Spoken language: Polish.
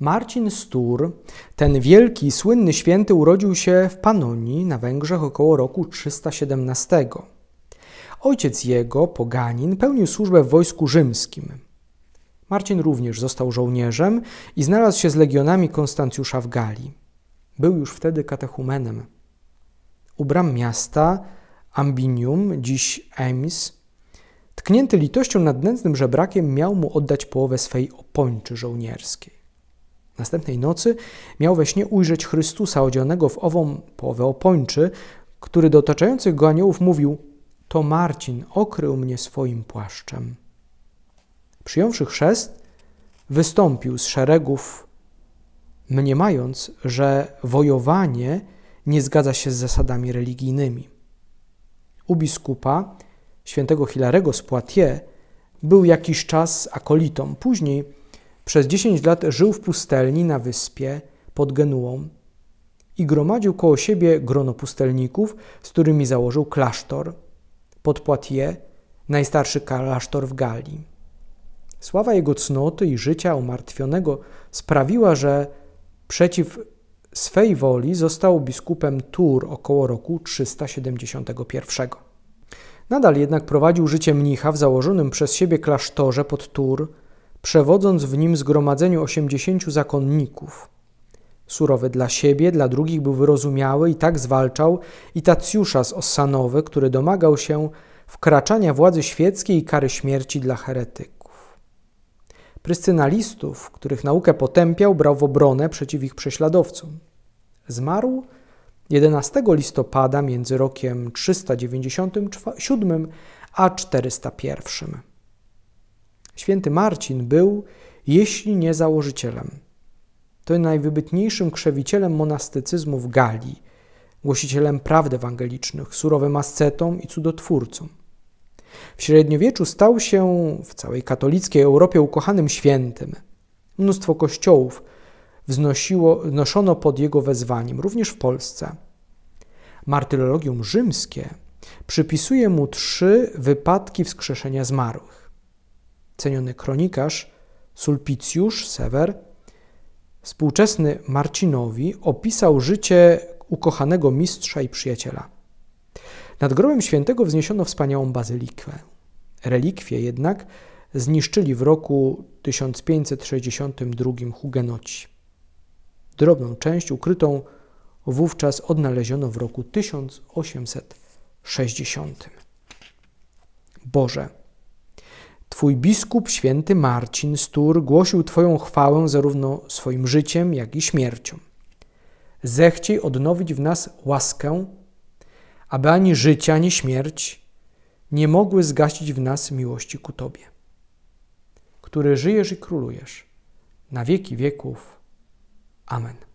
Marcin Stur, ten wielki, słynny święty, urodził się w Panonii na Węgrzech około roku 317. Ojciec jego, poganin, pełnił służbę w wojsku rzymskim. Marcin również został żołnierzem i znalazł się z legionami Konstancjusza w Galii. Był już wtedy katechumenem. U bram miasta Ambinium, dziś Emis, tknięty litością nad nędznym żebrakiem, miał mu oddać połowę swej opończy żołnierskiej. Następnej nocy miał we śnie ujrzeć Chrystusa odzianego w ową połowę opończy, który do otaczających go aniołów mówił: To Marcin okrył mnie swoim płaszczem. Przyjąwszy chrzest, wystąpił z szeregów, mniemając, że wojowanie nie zgadza się z zasadami religijnymi. U biskupa, świętego Hilarego z Poitiers, był jakiś czas akolitą, później przez 10 lat żył w pustelni na wyspie pod Genuą i gromadził koło siebie grono pustelników, z którymi założył klasztor pod Poitiers, najstarszy klasztor w Galii. Sława jego cnoty i życia umartwionego sprawiła, że przeciw swej woli został biskupem Tur około roku 371. Nadal jednak prowadził życie mnicha w założonym przez siebie klasztorze pod Tur, przewodząc w nim zgromadzeniu osiemdziesięciu zakonników. Surowy dla siebie, dla drugich był wyrozumiały i tak zwalczał Itacjusza z Ossanowy, który domagał się wkraczania władzy świeckiej i kary śmierci dla heretyków. Pryscynalistów, których naukę potępiał, brał w obronę przeciw ich prześladowcom. Zmarł 11 listopada między rokiem 397 a 401. Święty Marcin był, jeśli nie założycielem, to najwybitniejszym krzewicielem monastycyzmu w Galii, głosicielem prawd ewangelicznych, surowym ascetą i cudotwórcą. W średniowieczu stał się w całej katolickiej Europie ukochanym świętym. Mnóstwo kościołów wznosiło, wnoszono pod jego wezwaniem, również w Polsce. Martyrologium rzymskie przypisuje mu trzy wypadki wskrzeszenia zmarłych ceniony kronikarz Sulpicjusz Sewer, współczesny Marcinowi opisał życie ukochanego mistrza i przyjaciela. Nad grobem świętego wzniesiono wspaniałą bazylikwę. Relikwie jednak zniszczyli w roku 1562 hugenoci. Drobną część ukrytą wówczas odnaleziono w roku 1860. Boże, Twój biskup święty Marcin Stur głosił Twoją chwałę zarówno swoim życiem, jak i śmiercią. Zechciej odnowić w nas łaskę, aby ani życie, ani śmierć nie mogły zgasić w nas miłości ku Tobie, który żyjesz i królujesz na wieki wieków. Amen.